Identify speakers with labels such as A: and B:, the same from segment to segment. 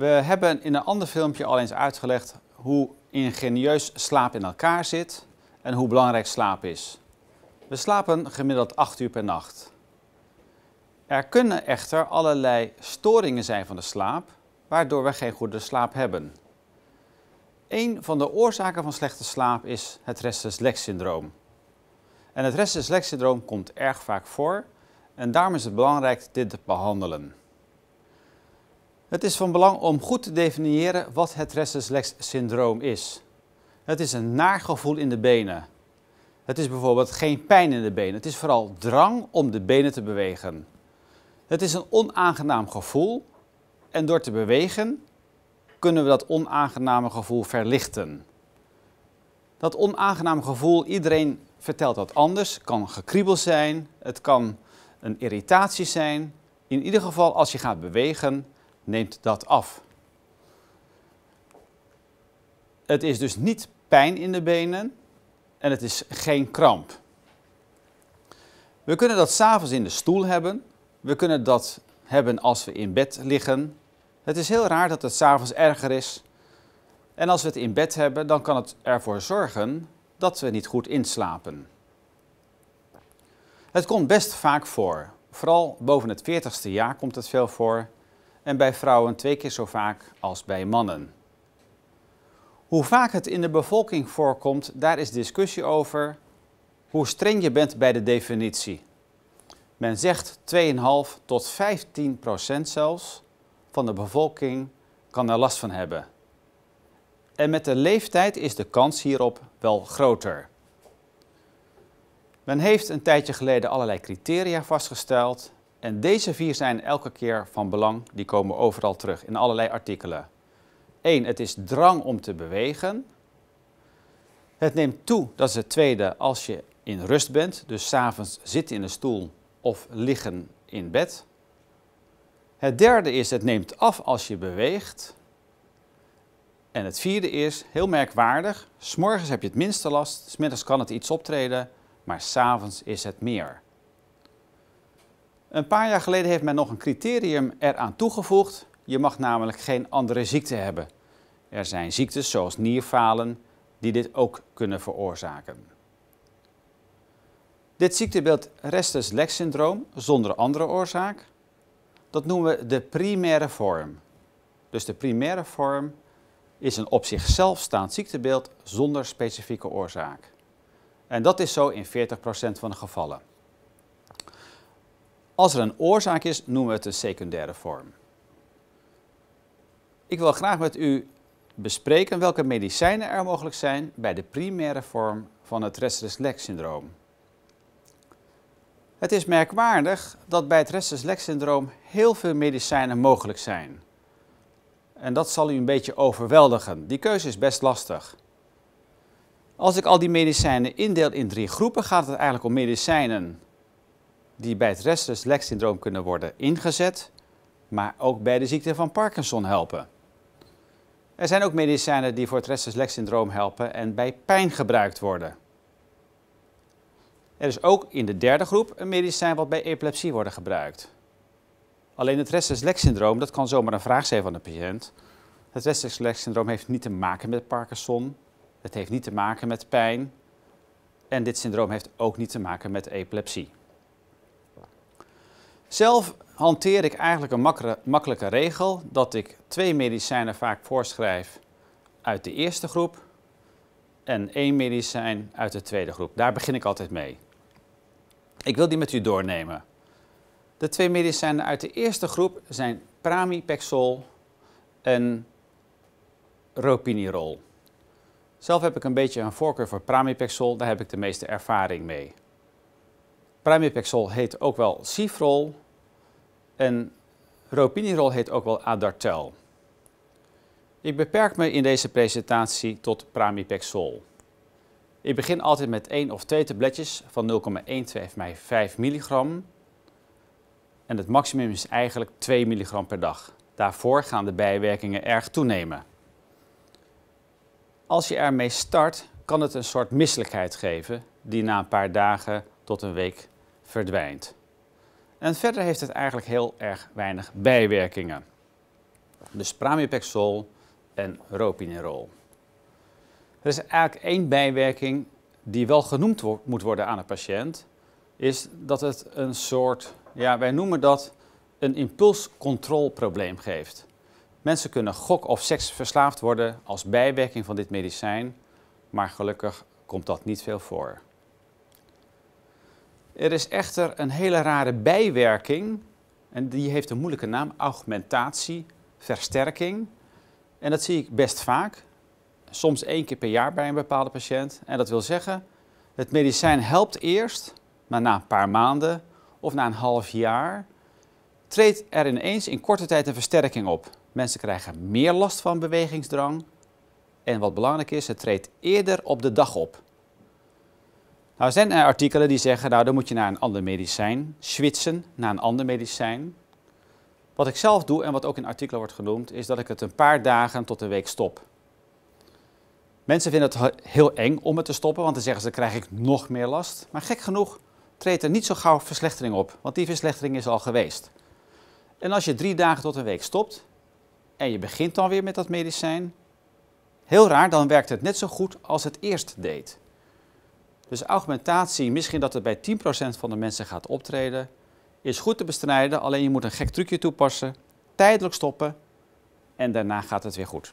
A: We hebben in een ander filmpje al eens uitgelegd hoe ingenieus slaap in elkaar zit en hoe belangrijk slaap is. We slapen gemiddeld 8 uur per nacht. Er kunnen echter allerlei storingen zijn van de slaap, waardoor we geen goede slaap hebben. Een van de oorzaken van slechte slaap is het restless leg syndroom. En het restless leg syndroom komt erg vaak voor en daarom is het belangrijk dit te behandelen. Het is van belang om goed te definiëren wat het restless legs syndroom is. Het is een naargevoel in de benen. Het is bijvoorbeeld geen pijn in de benen. Het is vooral drang om de benen te bewegen. Het is een onaangenaam gevoel en door te bewegen kunnen we dat onaangename gevoel verlichten. Dat onaangename gevoel, iedereen vertelt dat anders, het kan gekriebel zijn, het kan een irritatie zijn. In ieder geval als je gaat bewegen, neemt dat af. Het is dus niet pijn in de benen en het is geen kramp. We kunnen dat s'avonds in de stoel hebben. We kunnen dat hebben als we in bed liggen. Het is heel raar dat het s'avonds erger is. En als we het in bed hebben, dan kan het ervoor zorgen dat we niet goed inslapen. Het komt best vaak voor. Vooral boven het 40ste jaar komt het veel voor en bij vrouwen twee keer zo vaak als bij mannen. Hoe vaak het in de bevolking voorkomt, daar is discussie over hoe streng je bent bij de definitie. Men zegt 2,5 tot 15 procent zelfs van de bevolking kan er last van hebben. En met de leeftijd is de kans hierop wel groter. Men heeft een tijdje geleden allerlei criteria vastgesteld en deze vier zijn elke keer van belang. Die komen overal terug in allerlei artikelen. Eén, het is drang om te bewegen. Het neemt toe, dat is het tweede, als je in rust bent. Dus s'avonds zitten in een stoel of liggen in bed. Het derde is, het neemt af als je beweegt. En het vierde is, heel merkwaardig, s'morgens heb je het minste last, smiddags kan het iets optreden, maar s'avonds is het meer. Een paar jaar geleden heeft men nog een criterium eraan toegevoegd. Je mag namelijk geen andere ziekte hebben. Er zijn ziektes zoals nierfalen die dit ook kunnen veroorzaken. Dit ziektebeeld restes lex syndroom zonder andere oorzaak. Dat noemen we de primaire vorm. Dus de primaire vorm is een op zichzelf staand ziektebeeld zonder specifieke oorzaak. En dat is zo in 40% van de gevallen. Als er een oorzaak is, noemen we het een secundaire vorm. Ik wil graag met u bespreken welke medicijnen er mogelijk zijn bij de primaire vorm van het restless leg syndroom. Het is merkwaardig dat bij het restless leg syndroom heel veel medicijnen mogelijk zijn. En dat zal u een beetje overweldigen. Die keuze is best lastig. Als ik al die medicijnen indeel in drie groepen, gaat het eigenlijk om medicijnen die bij het restless leg syndroom kunnen worden ingezet, maar ook bij de ziekte van Parkinson helpen. Er zijn ook medicijnen die voor het restless leg syndroom helpen en bij pijn gebruikt worden. Er is ook in de derde groep een medicijn wat bij epilepsie wordt gebruikt. Alleen het restless leg syndroom, dat kan zomaar een vraag zijn van de patiënt. Het restless leg syndroom heeft niet te maken met Parkinson. Het heeft niet te maken met pijn. En dit syndroom heeft ook niet te maken met epilepsie. Zelf hanteer ik eigenlijk een makkelijke regel dat ik twee medicijnen vaak voorschrijf uit de eerste groep en één medicijn uit de tweede groep. Daar begin ik altijd mee. Ik wil die met u doornemen. De twee medicijnen uit de eerste groep zijn pramipexol en ropinirol. Zelf heb ik een beetje een voorkeur voor pramipexol, daar heb ik de meeste ervaring mee. Pramipexol heet ook wel Cifrol en Ropinirol heet ook wel Adartel. Ik beperk me in deze presentatie tot pramipexol. Ik begin altijd met 1 of 2 tabletjes van 0,125 milligram. En het maximum is eigenlijk 2 milligram per dag. Daarvoor gaan de bijwerkingen erg toenemen. Als je ermee start, kan het een soort misselijkheid geven die na een paar dagen tot een week verdwijnt. En verder heeft het eigenlijk heel erg weinig bijwerkingen. Dus pramipexol en ropinerol. Er is eigenlijk één bijwerking die wel genoemd moet worden aan een patiënt, is dat het een soort, ja wij noemen dat een impulscontroleprobleem geeft. Mensen kunnen gok- of seksverslaafd worden als bijwerking van dit medicijn, maar gelukkig komt dat niet veel voor. Er is echter een hele rare bijwerking, en die heeft een moeilijke naam, augmentatie, versterking. En dat zie ik best vaak, soms één keer per jaar bij een bepaalde patiënt. En dat wil zeggen, het medicijn helpt eerst, maar na een paar maanden of na een half jaar treedt er ineens in korte tijd een versterking op. Mensen krijgen meer last van bewegingsdrang en wat belangrijk is, het treedt eerder op de dag op. Nou, zijn eh, artikelen die zeggen, nou dan moet je naar een ander medicijn, switchen naar een ander medicijn. Wat ik zelf doe en wat ook in artikelen wordt genoemd, is dat ik het een paar dagen tot een week stop. Mensen vinden het heel eng om het te stoppen, want dan zeggen ze, dan krijg ik nog meer last. Maar gek genoeg treedt er niet zo gauw verslechtering op, want die verslechtering is al geweest. En als je drie dagen tot een week stopt en je begint dan weer met dat medicijn, heel raar, dan werkt het net zo goed als het eerst deed. Dus augmentatie, misschien dat het bij 10% van de mensen gaat optreden, is goed te bestrijden. Alleen je moet een gek trucje toepassen, tijdelijk stoppen en daarna gaat het weer goed.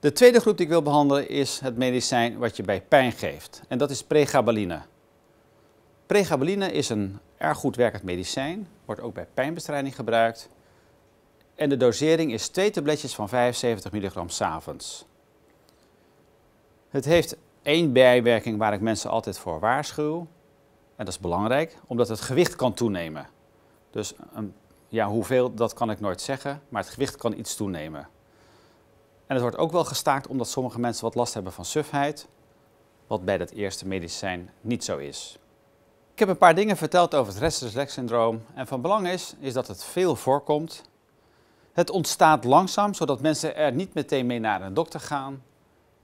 A: De tweede groep die ik wil behandelen is het medicijn wat je bij pijn geeft. En dat is pregabaline. Pregabaline is een erg goed werkend medicijn, wordt ook bij pijnbestrijding gebruikt. En de dosering is twee tabletjes van 75 milligram s'avonds. Het heeft Eén bijwerking waar ik mensen altijd voor waarschuw, en dat is belangrijk, omdat het gewicht kan toenemen. Dus een, ehm, ja, hoeveel, dat kan ik nooit zeggen, maar het gewicht kan iets toenemen. En het wordt ook wel gestaakt omdat sommige mensen wat last hebben van sufheid, wat bij dat eerste medicijn niet zo is. Ik heb een paar dingen verteld over het restless leg syndroom en van belang is, is dat het veel voorkomt. Het ontstaat langzaam, zodat mensen er niet meteen mee naar een dokter gaan,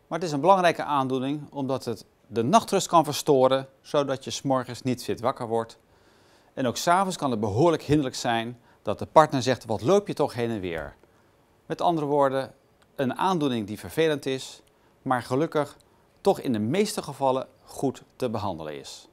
A: maar het is een belangrijke aandoening omdat het de nachtrust kan verstoren, zodat je s'morgens niet fit wakker wordt. En ook s'avonds kan het behoorlijk hinderlijk zijn dat de partner zegt, wat loop je toch heen en weer? Met andere woorden, een aandoening die vervelend is, maar gelukkig toch in de meeste gevallen goed te behandelen is.